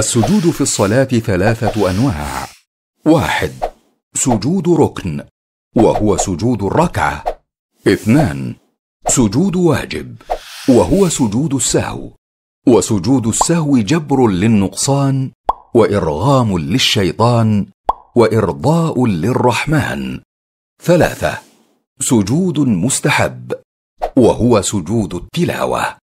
السجود في الصلاة ثلاثة أنواع. واحد: سجود ركن، وهو سجود الركعة. اثنان: سجود واجب، وهو سجود السهو. وسجود السهو جبر للنقصان، وإرغام للشيطان، وإرضاء للرحمن. ثلاثة: سجود مستحب، وهو سجود التلاوة.